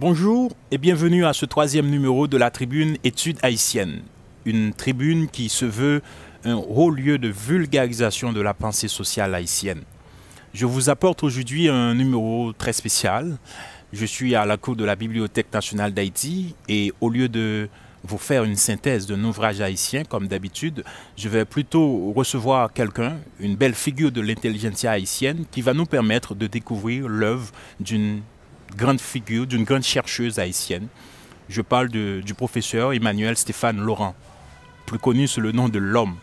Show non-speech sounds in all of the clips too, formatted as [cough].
Bonjour et bienvenue à ce troisième numéro de la tribune Études haïtiennes, une tribune qui se veut un haut lieu de vulgarisation de la pensée sociale haïtienne. Je vous apporte aujourd'hui un numéro très spécial. Je suis à la cour de la Bibliothèque nationale d'Haïti et au lieu de vous faire une synthèse d'un ouvrage haïtien, comme d'habitude, je vais plutôt recevoir quelqu'un, une belle figure de l'intelligentsia haïtienne, qui va nous permettre de découvrir l'œuvre d'une grande figure, d'une grande chercheuse haïtienne. Je parle du professeur Emmanuel Stéphane Laurent, plus connu sous le nom de l'homme.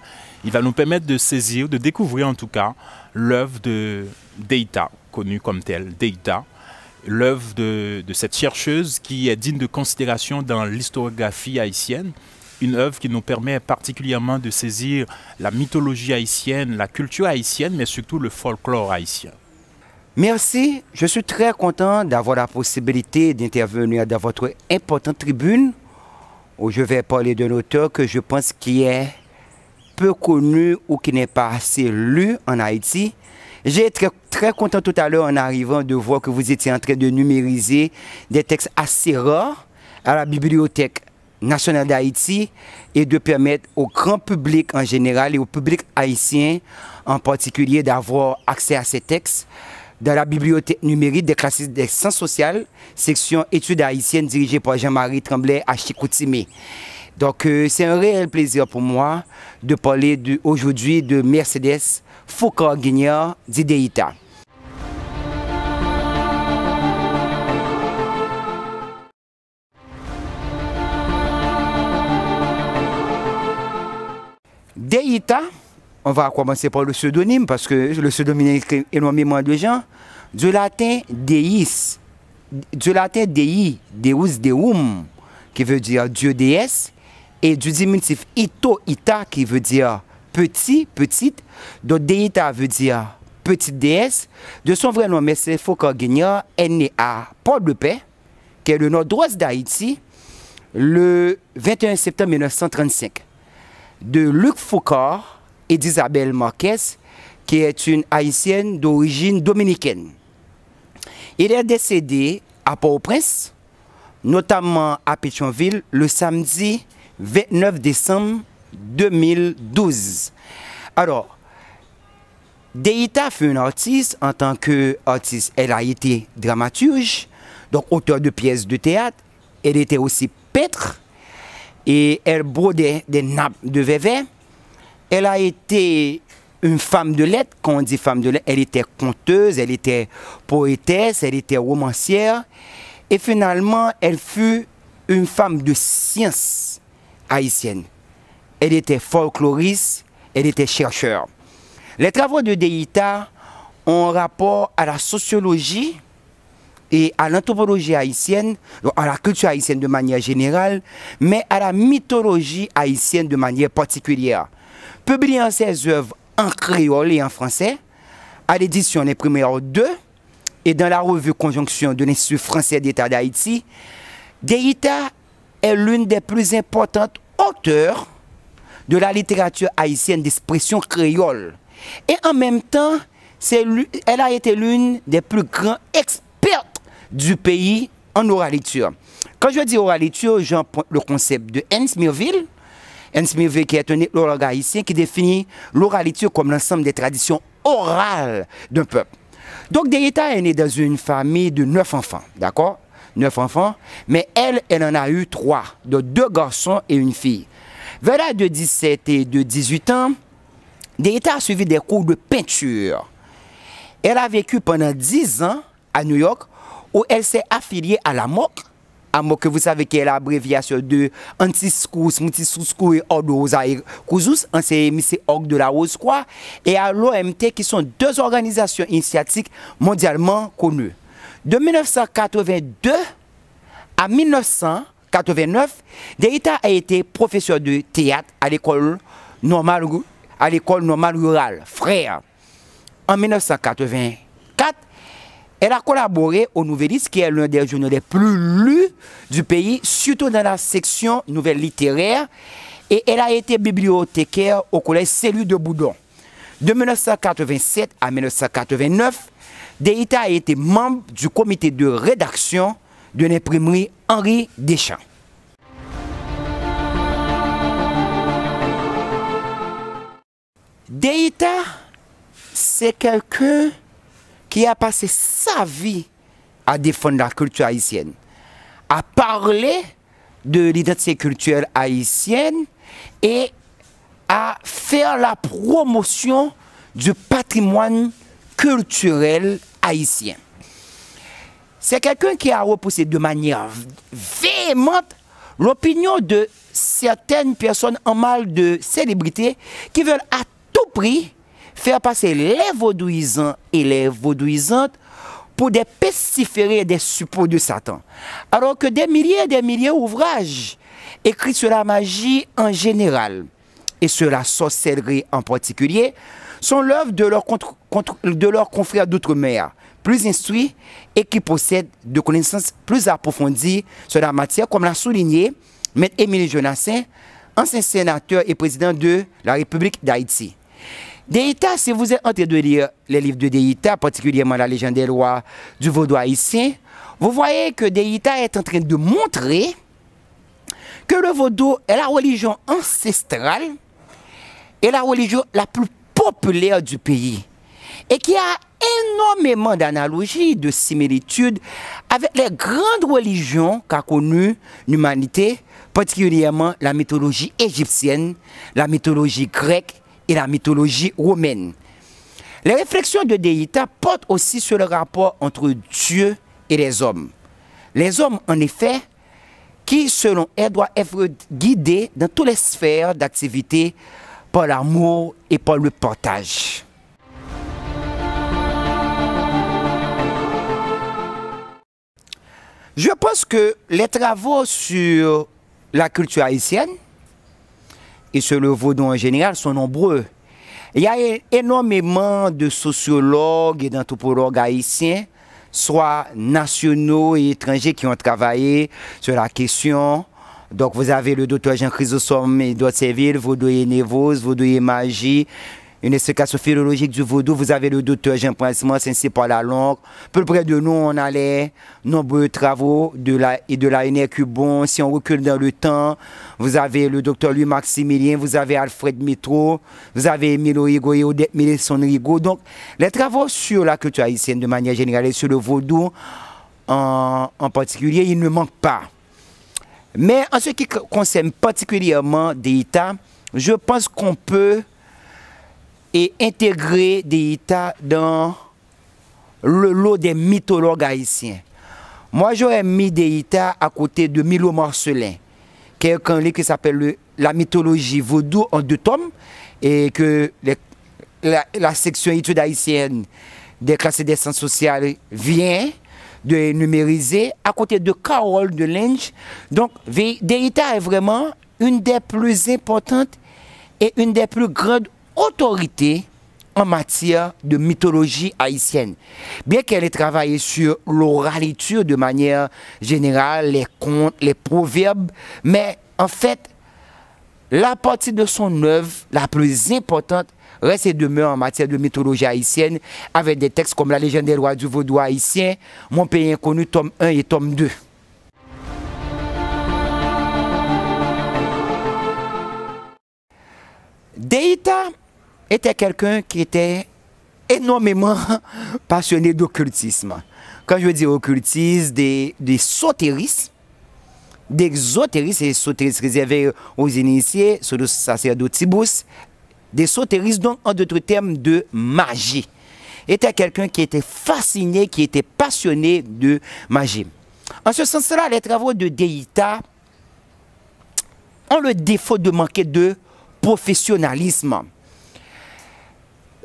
Il va nous permettre de saisir, de découvrir en tout cas l'œuvre de Deïta, connue comme telle, Deïta, l'œuvre de, de, cette chercheuse qui est digne de considération dans l'historiographie haïtienne. Une œuvre qui nous permet particulièrement de saisir la mythologie haïtienne, la culture haïtienne, mais surtout le folklore haïtien. Merci, je suis très content d'avoir la possibilité d'intervenir dans votre importante tribune où je vais parler d'un auteur que je pense qui est peu connu ou qui n'est pas assez lu en Haïti. J'ai été très, content tout à l'heure en arrivant de voir que vous étiez en train de numériser des textes assez rares à la Bibliothèque nationale d'Haïti et de permettre au grand public en général et au public haïtien en particulier d'avoir accès à ces textes dans la bibliothèque numérique des classes des sciences sociales, section études haïtiennes dirigée par Jean-Marie Tremblay à Chicoutimi. Donc euh, c'est un réel plaisir pour moi de parler aujourd'hui de Mercedes Foucault-Guignard d'Ideita on va commencer par le pseudonyme, parce que le pseudonyme écrit énormément de gens. Du latin Deis, du latin Dei, Deus Deum, qui veut dire Dieu déesse, et du diminutif Ito Ita, qui veut dire petit, petite. Donc Deita veut dire petite déesse. De son vrai nom, c'est Guignard, est né à Port-de-Paix, qui est le nord-ouest d'Haïti, le 21 septembre 1935. De Luc Foucault, et d'Isabelle Marquez, qui est une haïtienne d'origine dominicaine. Elle est décédée à Port-au-Prince, notamment à Pétionville, le samedi 29 décembre 2012. Alors, Deita fut une artiste en tant qu'artiste. Elle a été dramaturge, donc auteur de pièces de théâtre. Elle était aussi peintre et elle brodait des nappes de veve elle a été une femme de lettres, quand on dit femme de lettres, elle était conteuse, elle était poétesse, elle était romancière. Et finalement, elle fut une femme de science haïtienne. Elle était folkloriste, elle était chercheur. Les travaux de Deïta ont rapport à la sociologie et à l'anthropologie haïtienne, à la culture haïtienne de manière générale, mais à la mythologie haïtienne de manière particulière publiant ses œuvres en créole et en français à l'édition Les Premières 2 et dans la revue Conjonction de l'Institut français d'État d'Haïti, Deïta est l'une des plus importantes auteurs de la littérature haïtienne d'expression créole. Et en même temps, elle a été l'une des plus grandes expertes du pays en oraliture. Quand je dis oraliture, prends le concept de Hans Mirville, qui est un ethnologue haïtien qui définit l'oralité comme l'ensemble des traditions orales d'un peuple. Donc Deïta est née dans une famille de neuf enfants, d'accord Neuf enfants, mais elle, elle en a eu trois, de deux garçons et une fille. Vers l'âge de 17 et de 18 ans, Deïta a suivi des cours de peinture. Elle a vécu pendant dix ans à New York où elle s'est affiliée à la MOC, mot que vous savez qui est l'abréviation de Antiscous, Moutiskouskou et Ordozaïr en Org de la Rose et à l'OMT, qui sont deux organisations initiatiques mondialement connues. De 1982 à 1989, Deita a été professeur de théâtre à l'école normale, à l'école normale rurale, frère. En 1980, elle a collaboré au Nouvelliste, qui est l'un des journaux les plus lus du pays, surtout dans la section nouvelle littéraire. Et elle a été bibliothécaire au collège Célu de Boudon. De 1987 à 1989, Deïta a été membre du comité de rédaction de l'imprimerie Henri Deschamps. Deïta, c'est quelqu'un qui a passé sa vie à défendre la culture haïtienne, à parler de l'identité culturelle haïtienne et à faire la promotion du patrimoine culturel haïtien. C'est quelqu'un qui a repoussé de manière véhémente l'opinion de certaines personnes en mal de célébrité qui veulent à tout prix faire passer les vaudouisants et les vaudouisantes pour des pestiférés et des suppôts de Satan. Alors que des milliers et des milliers d'ouvrages écrits sur la magie en général et sur la sorcellerie en particulier sont l'œuvre de leurs leur confrères d'outre-mer, plus instruits et qui possèdent de connaissances plus approfondies sur la matière, comme l'a souligné M. Émile Jonassin, ancien sénateur et président de la République d'Haïti. Deïta, si vous êtes en train de lire les livres de Deïta, particulièrement la légende des rois du vaudois haïtien, vous voyez que Deïta est en train de montrer que le vaudou est la religion ancestrale et la religion la plus populaire du pays et qui a énormément d'analogies, de similitudes avec les grandes religions qu'a connues l'humanité, particulièrement la mythologie égyptienne, la mythologie grecque et la mythologie romaine. Les réflexions de Deïta portent aussi sur le rapport entre Dieu et les hommes. Les hommes, en effet, qui, selon elle, doivent être guidés dans toutes les sphères d'activité par l'amour et par le partage. Je pense que les travaux sur la culture haïtienne et sur le vaudou en général sont nombreux. Il y a énormément de sociologues et d'anthropologues haïtiens, soit nationaux et étrangers, qui ont travaillé sur la question. Donc vous avez le docteur Jean Chrysostome et Vaudou et Névose, Vaudou et Magie, une explication philologique du vaudou. Vous avez le docteur Jean-Prince c'est pas la longue. Peu près de nous, on a les nombreux travaux de la, et de la NRQ Bon. Si on recule dans le temps, vous avez le docteur Louis Maximilien, vous avez Alfred Mitro, vous avez Emilio Rigo et Odette mélisson Rigo. Donc, les travaux sur la culture haïtienne de manière générale et sur le vaudou en, en particulier, ils ne manquent pas. Mais en ce qui concerne particulièrement des États, je pense qu'on peut et intégrer Deïta dans le lot des mythologues haïtiens. Moi, j'aurais mis Deïta à côté de Milo Marcelin, quelqu'un qui s'appelle La mythologie vaudou en deux tomes, et que la, section études haïtiennes des classes et des sciences sociales vient de numériser, à côté de Carole de linge. Donc, Deïta est vraiment une des plus importantes et une des plus grandes autorité en matière de mythologie haïtienne. Bien qu'elle ait travaillé sur l'oralité de manière générale, les contes, les proverbes, mais en fait, la partie de son œuvre la plus importante reste et demeure en matière de mythologie haïtienne, avec des textes comme La légende des rois du vaudois haïtien, Mon pays inconnu, tome 1 et tome 2. était quelqu'un qui était énormément [laughs] passionné d'occultisme. Quand je dis occultisme, des, des sotéristes, d'exotéristes, et sotéristes réservés aux initiés, sur le sacerdotibus, des sotéristes, donc en d'autres termes de magie. Était quelqu'un qui était fasciné, qui était passionné de magie. En ce sens-là, les travaux de Deïta ont le défaut de manquer de professionnalisme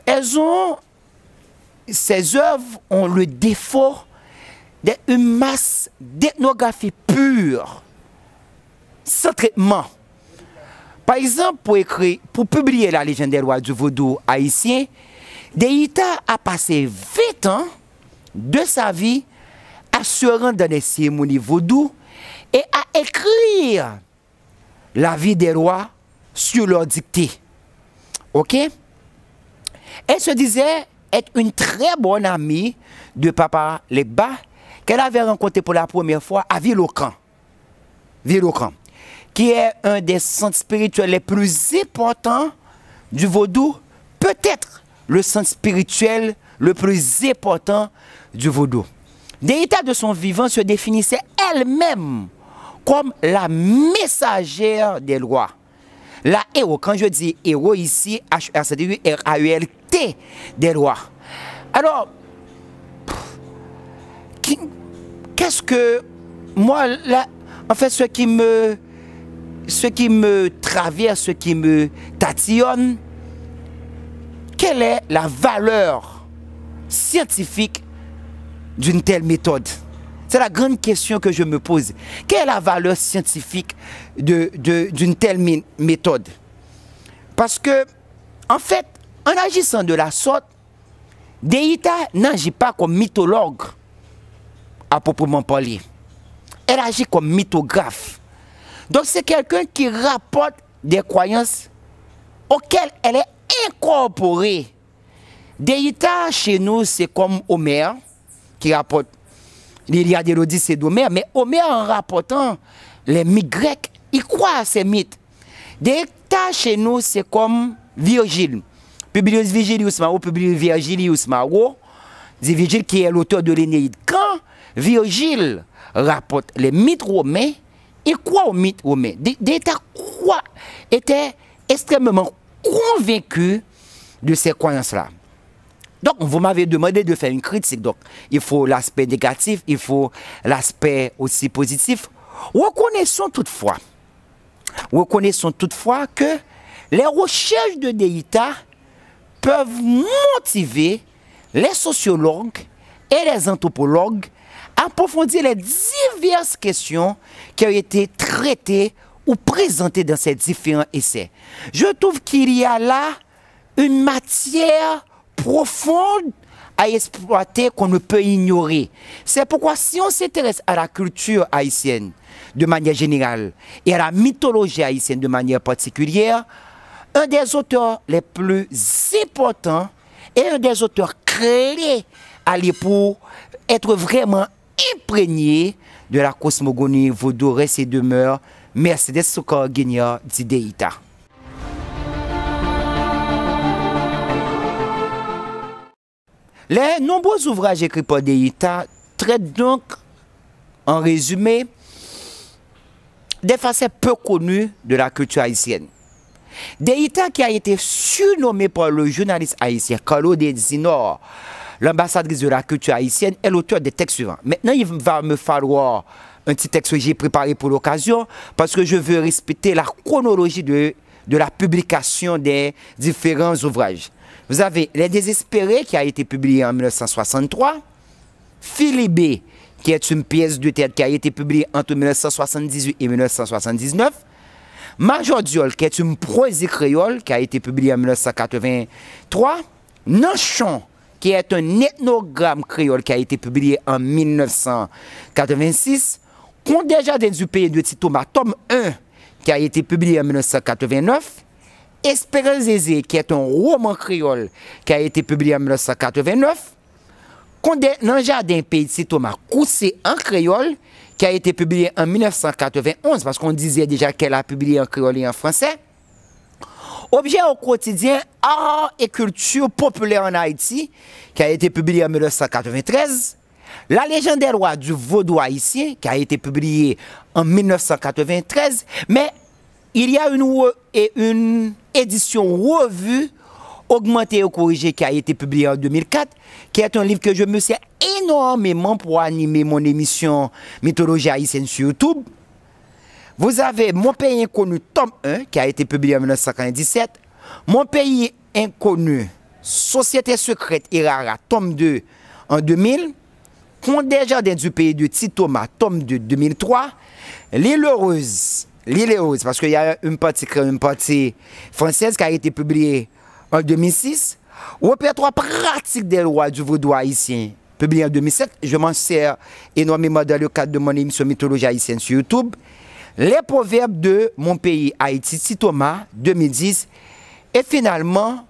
elles ont, ces œuvres ont le défaut d'une masse d'ethnographie pure, sans traitement. Par exemple, pour, écrire, pour publier la légende des rois du vaudou haïtien, Deïta a passé 20 ans de sa vie à se rendre dans les cérémonies vaudou et à écrire la vie des rois sur leur dictée. OK? Elle se disait être une très bonne amie de papa Leba, qu'elle avait rencontré pour la première fois à Villocan. Villocan, qui est un des centres spirituels les plus importants du vaudou, peut-être le centre spirituel le plus important du vaudou. états de son vivant se définissait elle-même comme la messagère des lois. La héros, quand je dis héros ici, h r c d u r a u l des lois. Alors, qu'est-ce que moi, là, en fait, ce qui me, ce qui me traverse, ce qui me tatillonne, quelle est la valeur scientifique d'une telle méthode C'est la grande question que je me pose. Quelle est la valeur scientifique d'une de, telle méthode Parce que, en fait, en agissant de la sorte, Deïta n'agit pas comme mythologue à proprement parler. Elle agit comme mythographe. Donc c'est quelqu'un qui rapporte des croyances auxquelles elle est incorporée. Deïta chez nous, c'est comme Homère qui rapporte l'Iliade et l'Odyssée d'Homère, mais Homère en rapportant les mythes grecs, il croit à ces mythes. Deïta chez nous, c'est comme Virgile Publius Vigilius Maro, Publius Virgilius Maro, dit Virgile qui est l'auteur de l'Énéide. Quand Virgile rapporte les mythes romains, il croit aux mythes romains. D'État quoi était extrêmement convaincu de ces croyances-là. Donc, vous m'avez demandé de faire une critique. Donc, il faut l'aspect négatif, il faut l'aspect aussi positif. Reconnaissons toutefois, reconnaissons toutefois que les recherches de Deïta peuvent motiver les sociologues et les anthropologues à approfondir les diverses questions qui ont été traitées ou présentées dans ces différents essais. Je trouve qu'il y a là une matière profonde à exploiter qu'on ne peut ignorer. C'est pourquoi si on s'intéresse à la culture haïtienne de manière générale et à la mythologie haïtienne de manière particulière, un des auteurs les plus importants et un des auteurs créés à l'époque être vraiment imprégné de la cosmogonie vaudorès et demeure Mercedes Sokor d'Ideita. Les nombreux ouvrages écrits par Deïta traitent donc, en résumé, des facettes peu connues de la culture haïtienne. Deita qui a été surnommé par le journaliste haïtien Carlo Zinor, l'ambassadrice de la culture haïtienne, est l'auteur des textes suivants. Maintenant, il va me falloir un petit texte que j'ai préparé pour l'occasion, parce que je veux respecter la chronologie de, de la publication des différents ouvrages. Vous avez Les Désespérés, qui a été publié en 1963, Philippe qui est une pièce de théâtre qui a été publiée entre 1978 et 1979, Majordiol ki et un proyezi kriyol ki a ite publye an 1983, Nanshon ki et un etnogram kriyol ki a ite publye an 1986, Kondejade nzupye dwe titoma Tom 1 ki a ite publye an 1989, Esperazese ki et un roman kriyol ki a ite publye an 1989, Kondejade nzupye dwe titoma Kouse an kriyol kriyol, qui a été publié en 1991, parce qu'on disait déjà qu'elle a publié en créole et en français. Objet au quotidien, art et culture populaire en Haïti, qui a été publié en 1993. La légende des rois du vaudou haïtien, qui a été publié en 1993. Mais il y a une, une édition revue Augmenté ou corriger qui a été publié en 2004, qui est un livre que je me sers énormément pour animer mon émission Mythologie haïtienne sur YouTube. Vous avez Mon pays inconnu, tome 1, qui a été publié en 1997. Mon pays inconnu, Société secrète et rara, tome 2, en 2000. Compte des jardins du pays de Titoma, tome 2, 2003. L'île heureuse, l'île parce qu'il y a une partie, une partie française qui a été publiée en 2006, répertoire pratique des lois du vaudou haïtien, publié en 2007. Je m'en sers énormément dans le cadre de mon émission Mythologie haïtienne sur YouTube. Les proverbes de mon pays Haïti, Titoma, 2010. Et finalement,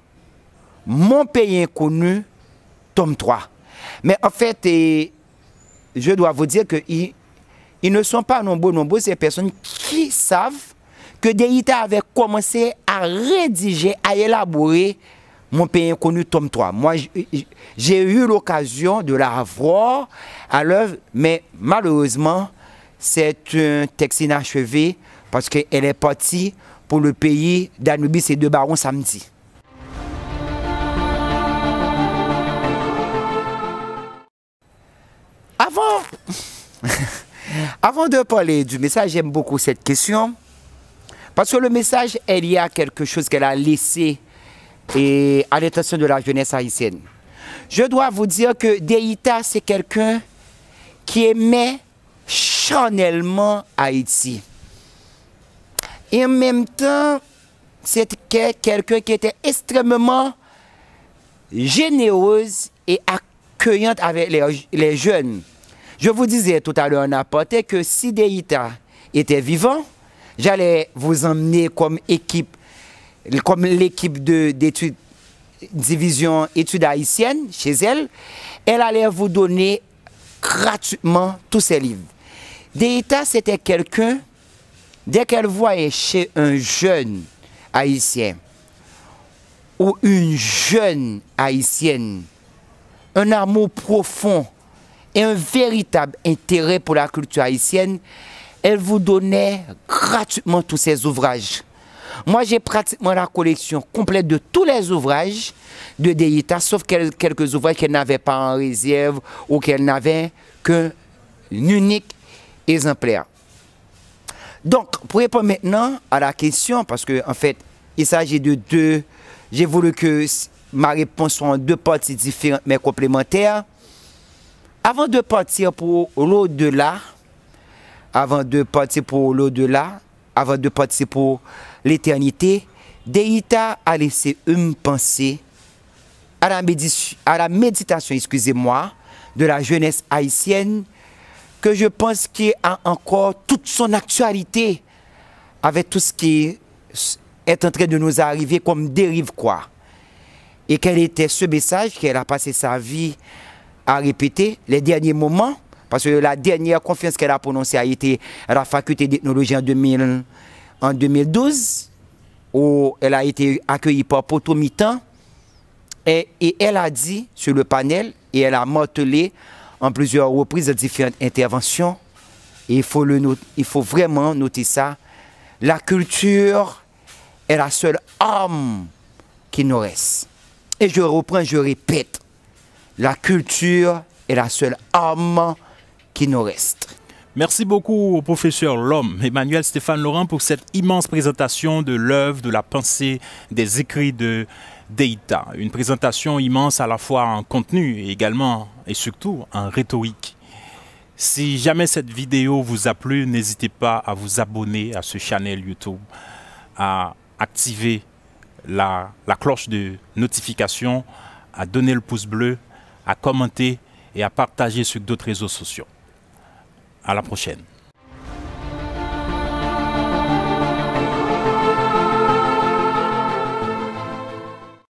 Mon pays inconnu, tome 3. Mais en fait, je dois vous dire qu'ils ils ne sont pas nombreux, nombreux ces personnes qui savent que Deïta avait commencé à rédiger, à élaborer mon pays inconnu, tome 3. Moi, j'ai eu l'occasion de la voir à l'œuvre, mais malheureusement, c'est un texte inachevé parce qu'elle est partie pour le pays d'Anubis et de Baron samedi. avant [laughs] de parler du message, j'aime beaucoup cette question. Parce que le message, il y a quelque chose qu'elle a laissé et à l'attention de la jeunesse haïtienne. Je dois vous dire que Deïta, c'est quelqu'un qui aimait chanellement Haïti. Et en même temps, c'est quelqu'un qui était extrêmement généreuse et accueillante avec les, jeunes. Je vous disais tout à l'heure en apportait que si Deïta était vivant, J'allais vous emmener comme équipe, comme l'équipe d'études, division études haïtiennes chez elle. Elle allait vous donner gratuitement tous ses livres. Deita, c'était quelqu'un, dès qu'elle voyait chez un jeune haïtien ou une jeune haïtienne, un amour profond et un véritable intérêt pour la culture haïtienne, elle vous donnait gratuitement tous ses ouvrages. Moi, j'ai pratiquement la collection complète de tous les ouvrages de Deïta, sauf quelques ouvrages qu'elle n'avait pas en réserve ou qu'elle n'avait qu'un unique exemplaire. Donc, pour répondre maintenant à la question, parce qu'en en fait, il s'agit de deux, j'ai voulu que ma réponse soit en deux parties différentes mais complémentaires. Avant de partir pour l'au-delà, avant de partir pour l'au-delà, avant de partir pour l'éternité, Deïta a laissé une pensée à la, à la méditation, excusez-moi, de la jeunesse haïtienne que je pense qu'il a encore toute son actualité avec tout ce qui est en train de nous arriver comme dérive quoi. Et quel était ce message qu'elle a passé sa vie à répéter les derniers moments parce que la dernière confiance qu'elle a prononcée a été à la faculté d'ethnologie en, 2012, où elle a été accueillie par Potomitan. Et, et elle a dit sur le panel, et elle a martelé en plusieurs reprises de différentes interventions, et il faut, le il faut vraiment noter ça, la culture est la seule âme qui nous reste. Et je reprends, je répète, la culture est la seule arme Merci beaucoup au professeur L'Homme, Emmanuel Stéphane Laurent, pour cette immense présentation de l'œuvre, de la pensée, des écrits de Deïta. Une présentation immense à la fois en contenu et également et surtout en rhétorique. Si jamais cette vidéo vous a plu, n'hésitez pas à vous abonner à ce channel YouTube, à activer la cloche de notification, à donner le pouce bleu, à commenter et à partager sur d'autres réseaux sociaux. À la prochaine.